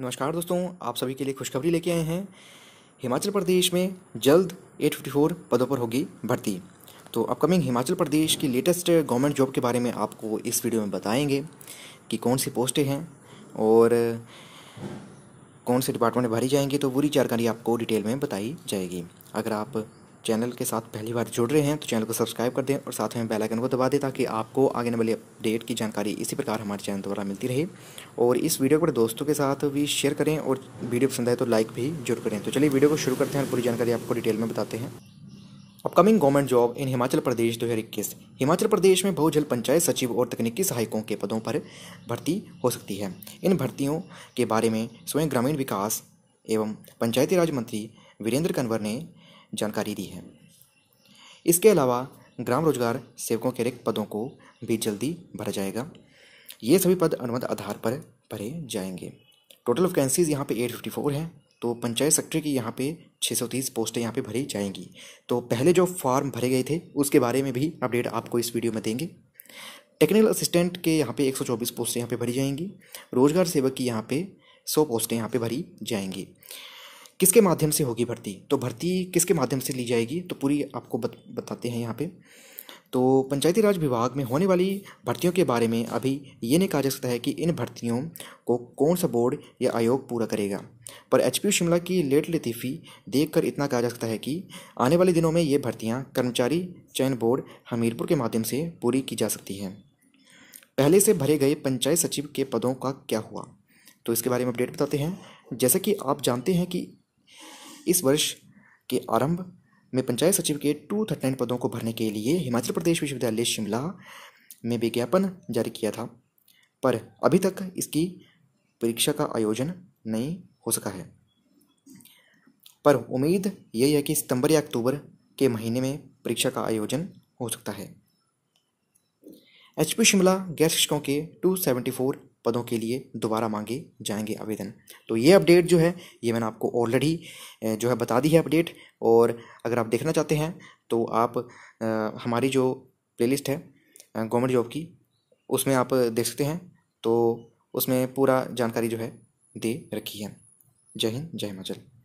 नमस्कार दोस्तों आप सभी के लिए खुशखबरी लेके आए हैं हिमाचल प्रदेश में जल्द 854 पदों पर होगी भर्ती तो अपकमिंग हिमाचल प्रदेश की लेटेस्ट गवर्नमेंट जॉब के बारे में आपको इस वीडियो में बताएंगे कि कौन सी पोस्टें हैं और कौन से डिपार्टमेंट भरी जाएंगे तो पूरी जानकारी आपको डिटेल में बताई जाएगी अगर आप चैनल के साथ पहली बार जुड़ रहे हैं तो चैनल को सब्सक्राइब कर दें और साथ में बेल आइकन को दबा दें ताकि आपको आगे आने वाली अपडेट की जानकारी इसी प्रकार हमारे चैनल द्वारा मिलती रहे और इस वीडियो को दोस्तों के साथ भी शेयर करें और वीडियो पसंद आए तो लाइक भी जरूर करें तो चलिए वीडियो को शुरू करते हैं और पूरी जानकारी आपको डिटेल में बताते हैं upcoming government job in Himachal Pradesh इक्कीस हिमाचल प्रदेश में बहुजल पंचायत सचिव और तकनीकी सहायकों के पदों पर भर्ती हो सकती है इन भर्तियों के बारे में स्वयं ग्रामीण विकास एवं पंचायती राज मंत्री वीरेंद्र कंवर ने जानकारी दी है इसके अलावा ग्राम रोजगार सेवकों के रिक्त पदों को भी जल्दी भरा जाएगा ये सभी पद अनुबंध आधार पर भरे जाएंगे टोटल वैकेंसीज यहाँ पे 854 हैं तो पंचायत सेक्रेटरी की यहाँ पे 630 पोस्टें यहाँ पे भरी जाएंगी तो पहले जो फॉर्म भरे गए थे उसके बारे में भी अपडेट आपको इस वीडियो में देंगे टेक्निकल असिस्टेंट के यहाँ पे 124 पोस्टें यहाँ पे भरी जाएंगी रोजगार सेवक की यहाँ पे 100 पोस्टें यहाँ पे भरी जाएंगी किसके माध्यम से होगी भर्ती तो भर्ती किसके माध्यम से ली जाएगी तो पूरी आपको बत, बताते हैं यहाँ पे तो पंचायती राज विभाग में होने वाली भर्तियों के बारे में अभी ये नहीं कहा जा सकता है कि इन भर्तियों को कौन सा बोर्ड या आयोग पूरा करेगा पर एच शिमला की लेट लतीफ़ी देख इतना कहा जा सकता है कि आने वाले दिनों में ये भर्तियाँ कर्मचारी चयन बोर्ड हमीरपुर के माध्यम से पूरी की जा सकती हैं पहले से भरे गए पंचायत सचिव के पदों का क्या हुआ तो इसके बारे में अपडेट बताते हैं जैसा कि आप जानते हैं कि इस वर्ष के आरंभ में पंचायत सचिव के टू थर्टी नाइन पदों को भरने के लिए हिमाचल प्रदेश विश्वविद्यालय शिमला में विज्ञापन जारी किया था पर अभी तक इसकी परीक्षा का आयोजन नहीं हो सका है पर उम्मीद यही है कि सितंबर या अक्टूबर के महीने में परीक्षा का आयोजन हो सकता है एच शिमला गैर शिक्षकों के टू सेवेंटी फोर पदों के लिए दोबारा मांगे जाएंगे आवेदन तो ये अपडेट जो है ये मैंने आपको ऑलरेडी जो है बता दी है अपडेट और अगर आप देखना चाहते हैं तो आप आ, हमारी जो प्लेलिस्ट है गवर्नमेंट जॉब की उसमें आप देख सकते हैं तो उसमें पूरा जानकारी जो है दे रखी है जय हिंद जय हिमाचल